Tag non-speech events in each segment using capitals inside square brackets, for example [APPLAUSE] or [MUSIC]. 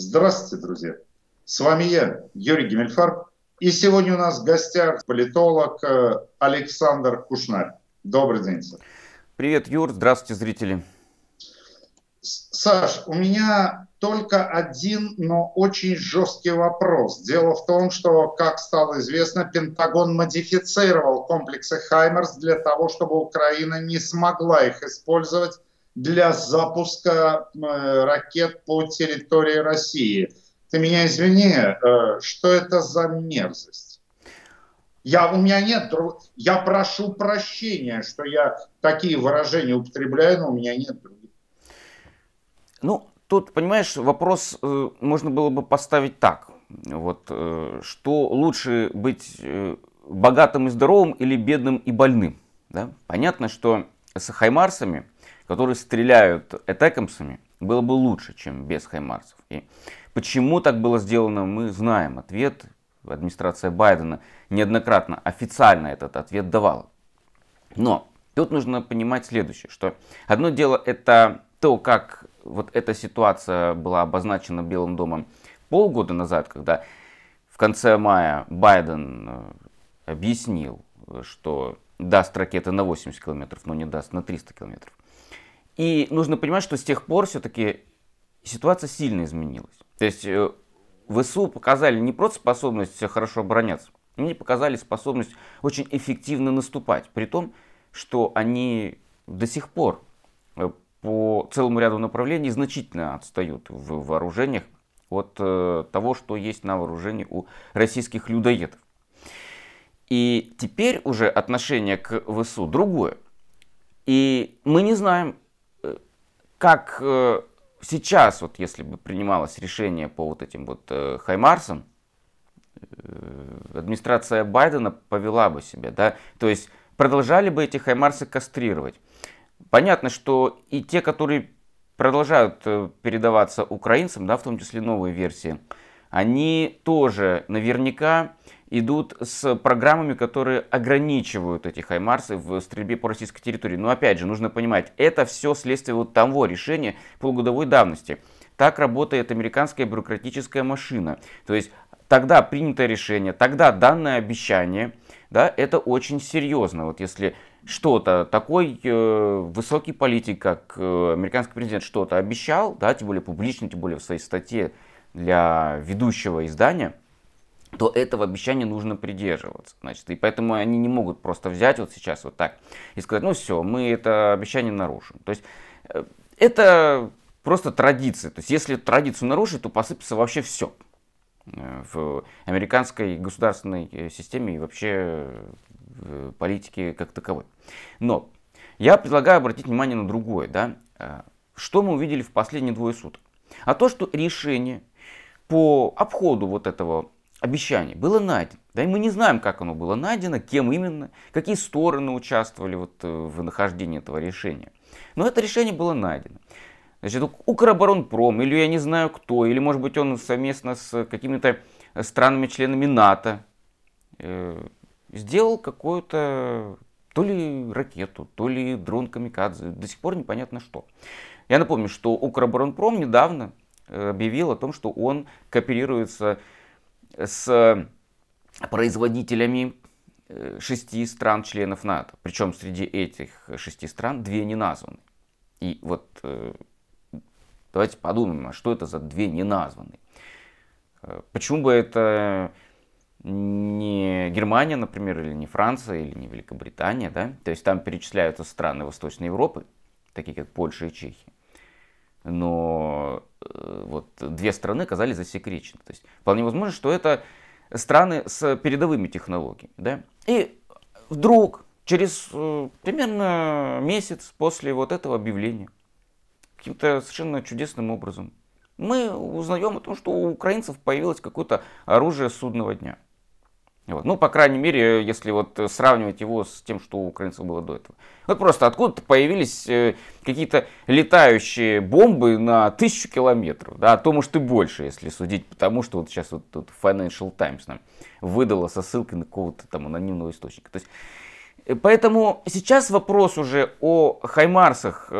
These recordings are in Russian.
Здравствуйте, друзья! С вами я, Юрий Гемельфар, и сегодня у нас в гостях политолог э, Александр Кушнарь. Добрый день, Саш. Привет, Юр, здравствуйте, зрители. Саш, у меня только один, но очень жесткий вопрос. Дело в том, что, как стало известно, Пентагон модифицировал комплексы «Хаймерс» для того, чтобы Украина не смогла их использовать для запуска ракет по территории России. Ты меня извини, э, что это за мерзость? Я, у меня нет, я прошу прощения, что я такие выражения употребляю, но у меня нет других. Ну, тут, понимаешь, вопрос э, можно было бы поставить так. Вот, э, что лучше быть э, богатым и здоровым или бедным и больным? Да? Понятно, что с хаймарсами – которые стреляют этекомсами, было бы лучше, чем без хаймарсов. И почему так было сделано, мы знаем ответ. Администрация Байдена неоднократно официально этот ответ давала. Но тут нужно понимать следующее, что одно дело это то, как вот эта ситуация была обозначена Белым домом полгода назад, когда в конце мая Байден э, объяснил, что даст ракеты на 80 километров, но не даст на 300 километров. И нужно понимать, что с тех пор все-таки ситуация сильно изменилась. То есть э, ВСУ показали не просто способность хорошо обороняться, они показали способность очень эффективно наступать, при том, что они до сих пор э, по целому ряду направлений значительно отстают в вооружениях от э, того, что есть на вооружении у российских людоедов. И теперь уже отношение к ВСУ другое. И мы не знаем, как э, сейчас, вот если бы принималось решение по вот этим вот э, Хаймарсам, э, администрация Байдена повела бы себя, да, то есть продолжали бы эти Хаймарсы кастрировать. Понятно, что и те, которые продолжают э, передаваться украинцам, да, в том числе новые версии, они тоже наверняка идут с программами, которые ограничивают эти хаймарсы в стрельбе по российской территории. Но опять же, нужно понимать, это все следствие вот того решения полугодовой давности. Так работает американская бюрократическая машина. То есть тогда принято решение, тогда данное обещание, да, это очень серьезно. Вот если что-то, такой э, высокий политик, как э, американский президент, что-то обещал, да, тем более публично, тем более в своей статье для ведущего издания, то этого обещания нужно придерживаться. Значит, и поэтому они не могут просто взять вот сейчас вот так и сказать, ну все, мы это обещание нарушим. То есть э, это просто традиция. То есть если традицию нарушить, то посыпется вообще все э, в американской государственной э, системе и вообще политике как таковой. Но я предлагаю обратить внимание на другое. Да? Что мы увидели в последние двое суток? А то, что решение по обходу вот этого обещания было найдено. Да и мы не знаем, как оно было найдено, кем именно, какие стороны участвовали вот э, в нахождении этого решения. Но это решение было найдено. Значит, Укроборонпром, или я не знаю кто, или может быть он совместно с какими-то странами-членами НАТО э, сделал какую-то то ли ракету, то ли дрон Камикадзе, до сих пор непонятно что. Я напомню, что Укроборонпром недавно объявил о том, что он кооперируется с производителями э, шести стран-членов НАТО. Причем среди этих шести стран две не названы. И вот э, давайте подумаем, а что это за две не названы? Э, почему бы это не Германия, например, или не Франция, или не Великобритания, да? То есть там перечисляются страны Восточной Европы, такие как Польша и Чехия. Но вот, две страны оказались засекречены. То есть вполне возможно, что это страны с передовыми технологиями. Да? И вдруг, через э, примерно месяц после вот этого объявления, каким-то совершенно чудесным образом, мы узнаем о том, что у украинцев появилось какое-то оружие судного дня – вот. Ну, по крайней мере, если вот э, сравнивать его с тем, что у украинцев было до этого. Вот просто откуда-то появились э, какие-то летающие бомбы на тысячу километров, да, а то, может, и больше, если судить потому что вот сейчас вот тут Financial Times нам выдала со ссылкой на какого-то там анонимного источника. То есть, э, поэтому сейчас вопрос уже о Хаймарсах,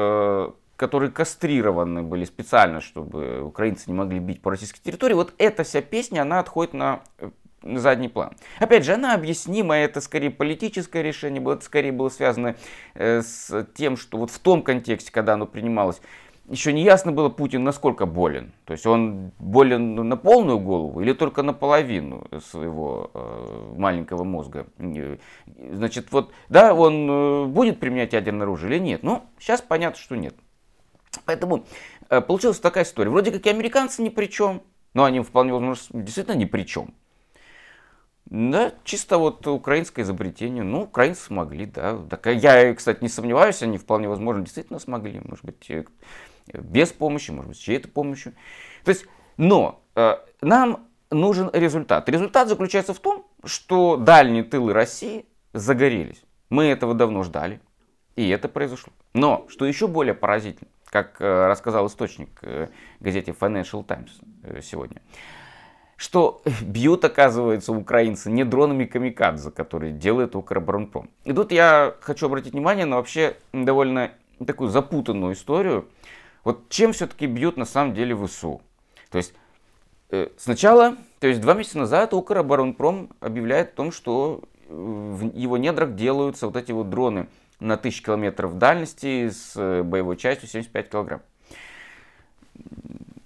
которые кастрированы были специально, чтобы украинцы не могли бить по российской территории. Вот эта вся песня, она отходит на задний план. Опять же, она объяснимая, это скорее политическое решение было, это скорее было связано э, с тем, что вот в том контексте, когда оно принималось, еще не ясно было Путин, насколько болен. То есть он болен ну, на полную голову или только на половину своего э, маленького мозга. Э, значит, вот, да, он э, будет применять ядерное оружие или нет? Ну, сейчас понятно, что нет. Поэтому э, получилась такая история. Вроде как и американцы ни при чем, но они вполне возможно действительно ни при чем. Да, чисто вот украинское изобретение. Ну, украинцы смогли, да. Так, а я, кстати, не сомневаюсь, они вполне возможно действительно смогли. Может быть, э, без помощи, может быть, с чьей-то помощью. То есть, но э, нам нужен результат. Результат заключается в том, что дальние тылы России загорелись. Мы этого давно ждали, и это произошло. Но, что еще более поразительно, как э, рассказал источник э, газете Financial Times э, сегодня, э, что [LAUGHS] бьют, оказывается, украинцы не дронами камикадзе, которые делает Укроборонпром. И тут я хочу обратить внимание на вообще довольно такую запутанную историю. Вот чем все-таки бьют на самом деле ВСУ? То есть э, сначала, то есть два месяца назад Укроборонпром объявляет о том, что э, в его недрах делаются вот эти вот дроны на 1000 километров дальности с э, боевой частью 75 килограмм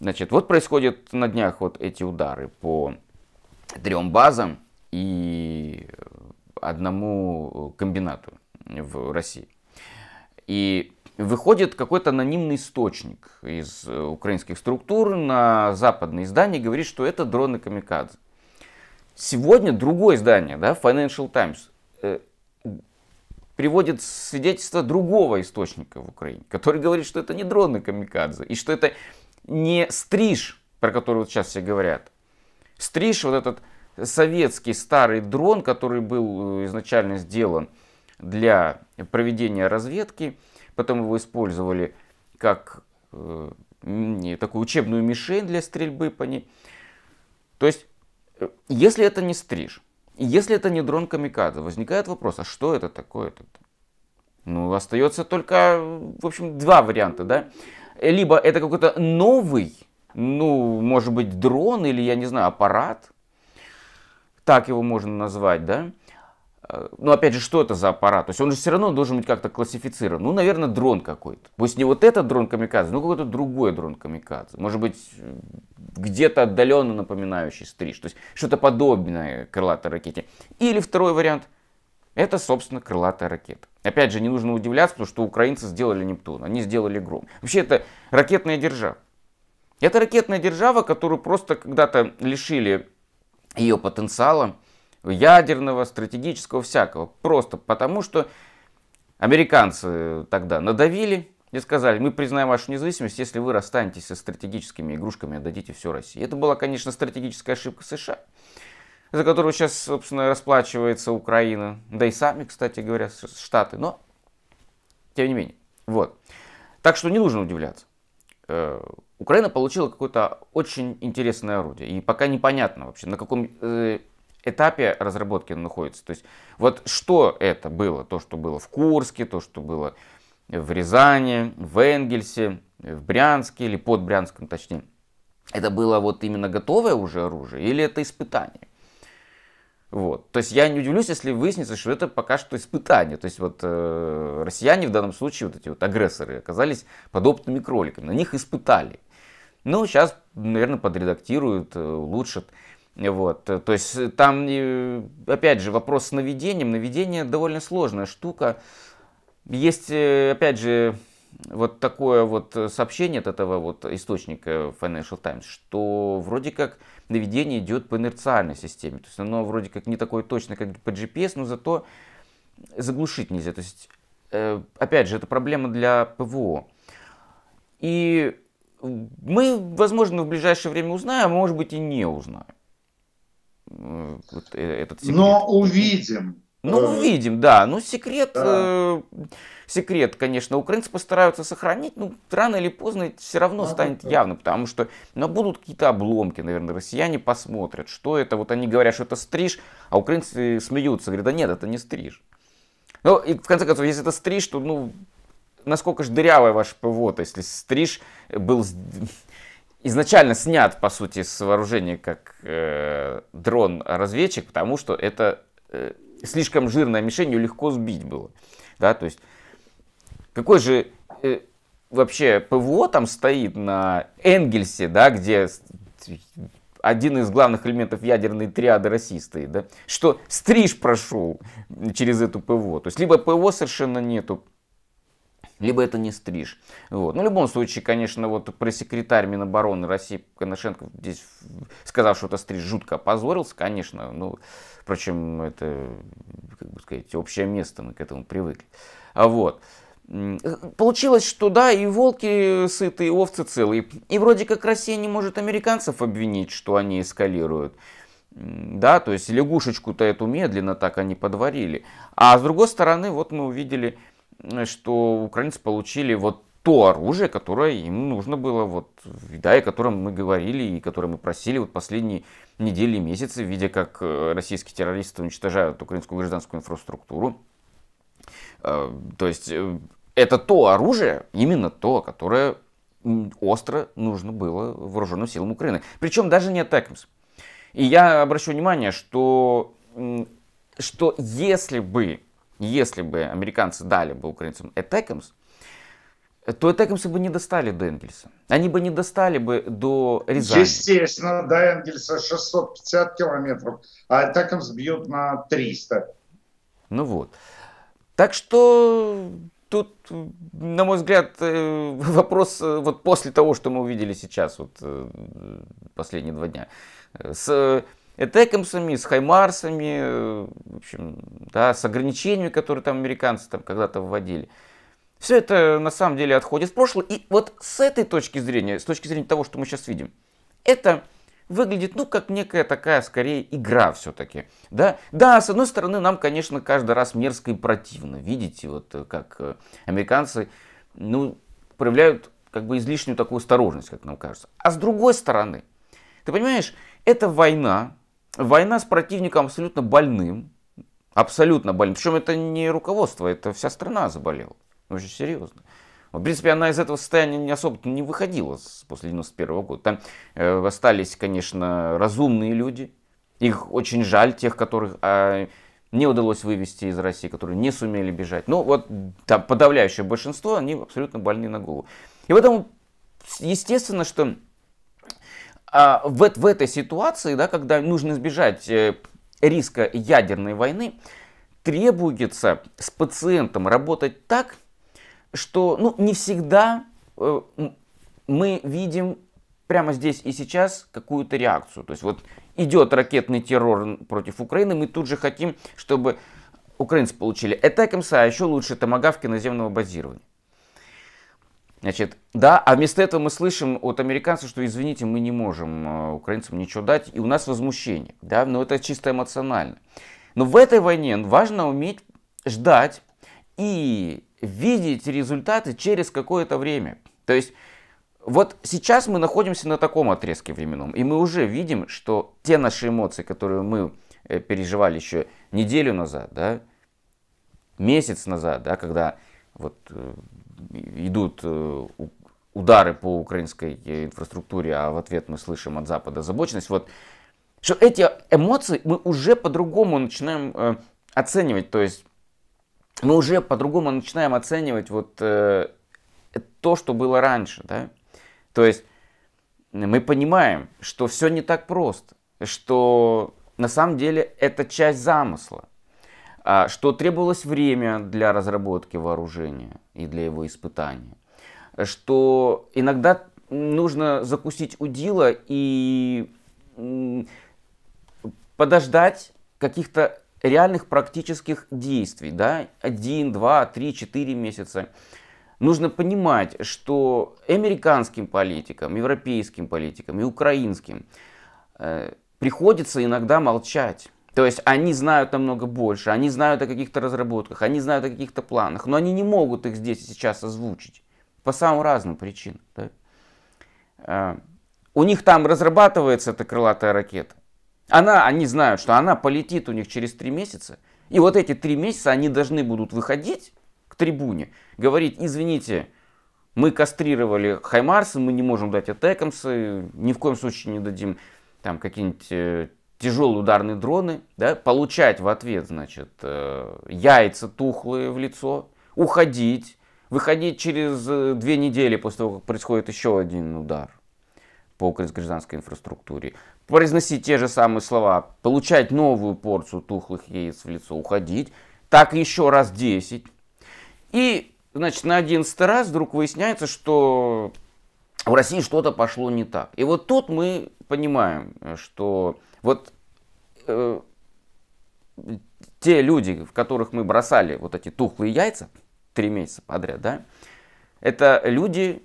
Значит, вот происходят на днях вот эти удары по трем базам и одному э, комбинату в России. И выходит какой-то анонимный источник из э, украинских структур на западное издание и говорит, что это дроны Камикадзе. Сегодня другое издание, да, Financial Times, э, приводит свидетельство другого источника в Украине, который говорит, что это не дроны Камикадзе, и что это не стриж, про который вот сейчас все говорят. Стриж, вот этот советский старый дрон, который был э, изначально сделан для проведения разведки, потом его использовали как э, такую учебную мишень для стрельбы по ней. То есть, э, если это не стриж, если это не дрон Камикадзе, возникает вопрос, а что это такое? Ну, остается только, в общем, два варианта, да? либо это какой-то новый, ну, может быть, дрон или, я не знаю, аппарат, так его можно назвать, да? Э, ну, опять же, что это за аппарат? То есть он же все равно должен быть как-то классифицирован. Ну, наверное, дрон какой-то. Пусть не вот этот дрон камикадзе, но какой-то другой дрон камикадзе. Может быть, где-то отдаленно напоминающий стриж. То есть что-то подобное крылатой ракете. Или второй вариант. Это, собственно, крылатая ракета. Опять же, не нужно удивляться, потому что украинцы сделали Нептун, они сделали Гром. Вообще, это ракетная держава. Это ракетная держава, которую просто когда-то лишили ее потенциала, ядерного, стратегического, всякого. Просто потому, что американцы тогда надавили и сказали, мы признаем вашу независимость, если вы расстанетесь со стратегическими игрушками и отдадите все России. Это была, конечно, стратегическая ошибка США за которую сейчас, собственно, расплачивается Украина. Да и сами, кстати говоря, Штаты. Но, тем не менее, вот. Так что не нужно удивляться. Э, Украина получила какое-то очень интересное орудие. И пока непонятно вообще, на каком э, этапе разработки он находится. То есть вот что это было? То, что было в Курске, то, что было в Рязани, в Энгельсе, в Брянске или под Брянском точнее. Это было вот именно готовое уже оружие или это испытание? Вот. То есть я не удивлюсь, если выяснится, что это пока что испытание. То есть вот э, россияне в данном случае, вот эти вот агрессоры, оказались подобными кроликами. На них испытали. Ну, сейчас, наверное, подредактируют, э, улучшат. Вот. То есть там, э, опять же, вопрос с наведением. Наведение довольно сложная штука. Есть, э, опять же, вот такое вот э, сообщение от этого вот источника Financial Times, что вроде как наведение идет по инерциальной системе. То есть оно вроде как не такое точное, как по GPS, но зато заглушить нельзя. То есть, э, опять же, это проблема для ПВО. И мы, возможно, в ближайшее время узнаем, а может быть и не узнаем. Э, вот этот секрет. Но увидим. Ну, увидим, да. Ну, секрет, а... э, секрет, конечно, украинцы постараются сохранить, но ну, рано или поздно все равно станет да. явно, потому что, ну, будут какие-то обломки, наверное, россияне посмотрят, что это, вот они говорят, что это стриж, а украинцы смеются, говорят, да нет, это не стриж. Ну, и в конце концов, если это стриж, то, ну, насколько же дырявая ваша ПВО, если стриж был изначально снят, по сути, с вооружения как э, дрон-разведчик, потому что это э, слишком жирная мишень, ее легко сбить было. Да, то есть, какой же э, вообще ПВО там стоит на Энгельсе, да, где один из главных элементов ядерной триады России да, что стриж прошел через эту ПВО. То есть, либо ПВО совершенно нету, либо это не стриж. Вот. Ну, в любом случае, конечно, вот пресс-секретарь Минобороны России Коношенко здесь, сказав, что это стриж, жутко опозорился, конечно. Ну, впрочем, это, как бы сказать, общее место, мы к этому привыкли. А вот. Получилось, что да, и волки сытые, и овцы целые. И вроде как Россия не может американцев обвинить, что они эскалируют. Да, то есть лягушечку-то эту медленно так они подварили. А с другой стороны, вот мы увидели Э, что украинцы получили вот то оружие, которое им нужно было, вот, да, о котором мы говорили и которое мы просили вот последние недели и месяцы, видя, как э, российские террористы уничтожают украинскую гражданскую инфраструктуру. Э, то есть это то оружие, именно то, которое остро нужно было вооруженным силам Украины. Причем даже не атакамс. И я обращу внимание, что, что если бы если бы американцы дали бы украинцам Этекамс, то Этекамсы бы не достали до Энгельса. Они бы не достали бы до Рязани. Естественно, до Энгельса 650 километров, а Этекамс бьют на 300. Ну вот. Так что тут, на мой взгляд, э, вопрос э, вот после того, что мы увидели сейчас, вот э, последние два дня, с Этекомсами, с хаймарсами, э, в общем, да, с ограничениями, которые там американцы там когда-то вводили. Все это на самом деле отходит в прошлое. И вот с этой точки зрения, с точки зрения того, что мы сейчас видим, это выглядит, ну, как некая такая, скорее, игра все-таки. Да? да, с одной стороны, нам, конечно, каждый раз мерзко и противно. Видите, вот э, как э, американцы, ну, проявляют как бы излишнюю такую осторожность, как нам кажется. А с другой стороны, ты понимаешь, это война, Война с противником абсолютно больным, абсолютно больным. Причем это не руководство, это вся страна заболела. Очень серьезно. В принципе, она из этого состояния не особо не выходила после 91 года. Там э, остались, конечно, разумные люди. Их очень жаль, тех, которых э, не удалось вывести из России, которые не сумели бежать. Ну вот там подавляющее большинство, они абсолютно больны на голову. И поэтому, естественно, что а, в, в этой ситуации, да, когда нужно избежать э, риска ядерной войны, требуется с пациентом работать так, что ну, не всегда э, мы видим прямо здесь и сейчас какую-то реакцию. То есть вот идет ракетный террор против Украины, мы тут же хотим, чтобы украинцы получили Attack а еще лучше томагавки наземного базирования. Значит, да, а вместо этого мы слышим от американцев, что извините, мы не можем э, украинцам ничего дать, и у нас возмущение, да, но это чисто эмоционально. Но в этой войне важно уметь ждать и видеть результаты через какое-то время. То есть вот сейчас мы находимся на таком отрезке временном, и мы уже видим, что те наши эмоции, которые мы э, переживали еще неделю назад, да, месяц назад, да, когда вот, э, идут э, удары по украинской э, инфраструктуре, а в ответ мы слышим от Запада озабоченность, вот, что эти эмоции мы уже по-другому начинаем э, оценивать, то есть мы уже по-другому начинаем оценивать вот э, то, что было раньше, да, то есть мы понимаем, что все не так просто, что на самом деле это часть замысла, а, что требовалось время для разработки вооружения и для его испытания, что иногда нужно закусить удила и подождать каких-то реальных практических действий, да, один, два, три, четыре месяца. Нужно понимать, что американским политикам, европейским политикам и украинским э, приходится иногда молчать то есть они знают намного больше, они знают о каких-то разработках, они знают о каких-то планах, но они не могут их здесь и сейчас озвучить по самым разным причинам. Да? А, у них там разрабатывается эта крылатая ракета. Она, они знают, что она полетит у них через три месяца. И вот эти три месяца они должны будут выходить к трибуне, говорить, извините, мы кастрировали Хаймарсы, мы не можем дать Атекамсы, ни в коем случае не дадим там какие-нибудь э, тяжелые ударные дроны, да, получать в ответ, значит, э, яйца тухлые в лицо, уходить, выходить через э, две недели после того, как происходит еще один удар по украинской гражданской инфраструктуре, произносить те же самые слова, получать новую порцию тухлых яиц в лицо, уходить, так еще раз 10. И, значит, на 11 раз вдруг выясняется, что в России что-то пошло не так. И вот тут мы понимаем, что вот э, те люди, в которых мы бросали вот эти тухлые яйца три месяца подряд, да, это люди,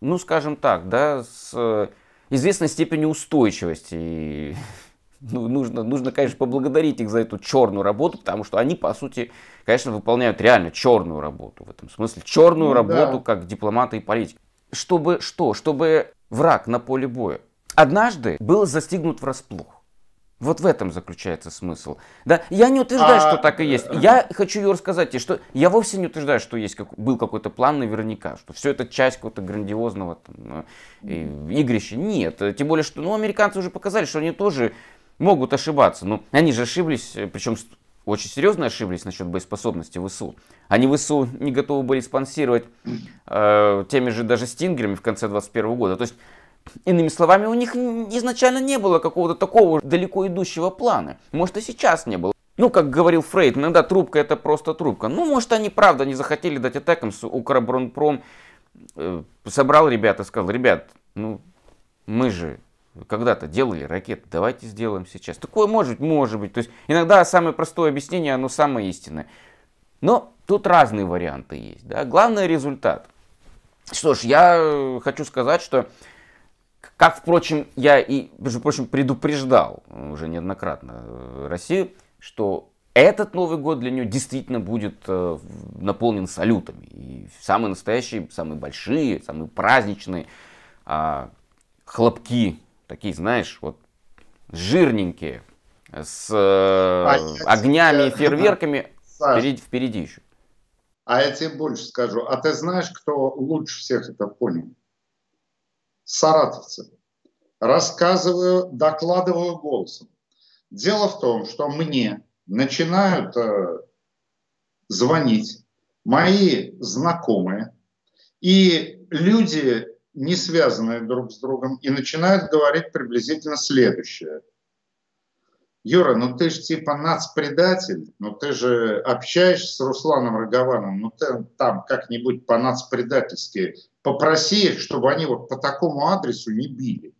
ну, скажем так, да, с э, известной степенью устойчивости. И, [LAUGHS] ну, нужно, нужно, конечно, поблагодарить их за эту черную работу, потому что они, по сути, конечно, выполняют реально черную работу в этом смысле. Черную ну, работу да. как дипломаты и политики. Чтобы что? Чтобы враг на поле боя однажды был застигнут врасплох. Вот в этом заключается смысл. Да, я не утверждаю, а... что так и есть. Я хочу ее рассказать, и что я вовсе не утверждаю, что есть как... был какой-то план наверняка, что все это часть какого-то грандиозного там, э, и... игрища. Нет, э, тем более, что ну, американцы уже показали, что они тоже могут ошибаться. Ну, они же ошиблись, э, причем очень серьезно ошиблись насчет боеспособности ВСУ. Они ВСУ не готовы были спонсировать э, теми же даже стингерами в конце 2021 года. То есть Иными словами, у них изначально не было какого-то такого далеко идущего плана. Может и сейчас не было. Ну, как говорил Фрейд, иногда трубка это просто трубка. Ну, может, они правда не захотели дать Атекамсу, Укробронпром э, собрал ребят и сказал, ребят, ну, мы же когда-то делали ракеты, давайте сделаем сейчас. Такое может быть, может быть. То есть иногда самое простое объяснение, оно самое истинное. Но тут разные варианты есть. Да? Главное результат. Что ж, я э, хочу сказать, что как, впрочем, я и, между прочим, предупреждал ну, уже неоднократно э, Россию, что этот Новый год для нее действительно будет э, наполнен салютами. И самые настоящие, самые большие, самые праздничные э, хлопки, такие, знаешь, вот жирненькие, с э, а огнями и фейерверками [LAUGHS] Саша, впереди, впереди еще. А я тебе больше скажу. А ты знаешь, кто лучше всех это понял? саратовцами, рассказываю, докладываю голосом. Дело в том, что мне начинают э, звонить мои знакомые и люди, не связанные друг с другом, и начинают говорить приблизительно следующее – Юра, ну ты же типа нацпредатель, ну ты же общаешься с Русланом Рогованом, ну ты там как-нибудь по нацпредательски попроси их, чтобы они вот по такому адресу не били.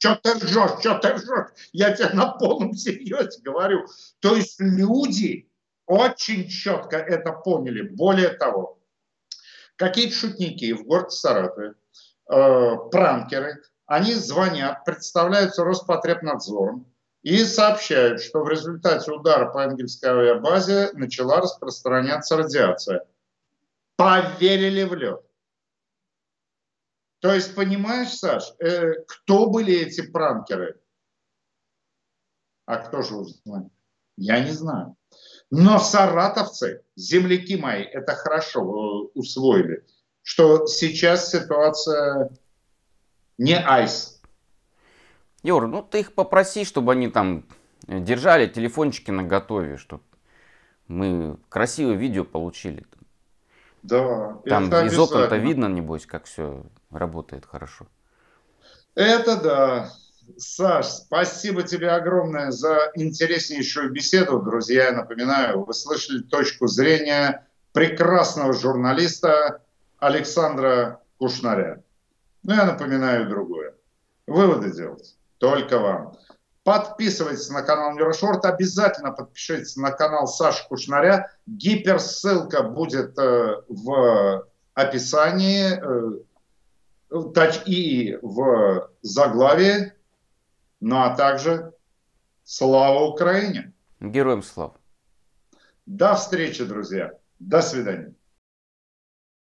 Чё ты ржешь, чё ты ржешь? Я тебе на полном серьезе говорю. То есть люди очень четко это поняли. Более того, какие-то шутники в городе Саратове, э, пранкеры – они звонят, представляются Роспотребнадзором и сообщают, что в результате удара по Энгельской авиабазе начала распространяться радиация. Поверили в лед. То есть, понимаешь, Саш, э, кто были эти пранкеры? А кто же узнал? Я не знаю. Но саратовцы, земляки мои, это хорошо э, усвоили, что сейчас ситуация не айс. Юр, ну ты их попроси, чтобы они там э, держали телефончики на готове, чтобы мы красивое видео получили. Да. Там из окон-то видно, небось, как все работает хорошо. Это да. Саш, спасибо тебе огромное за интереснейшую беседу. Друзья, я напоминаю, вы слышали точку зрения прекрасного журналиста Александра Кушнаря. Но ну, я напоминаю другое. Выводы делать только вам. Подписывайтесь на канал Нюрошорт, обязательно подпишитесь на канал Саши Кушнаря. Гиперссылка будет э, в описании э, и в заглавии. Ну а также слава Украине! Героям слава! До встречи, друзья! До свидания!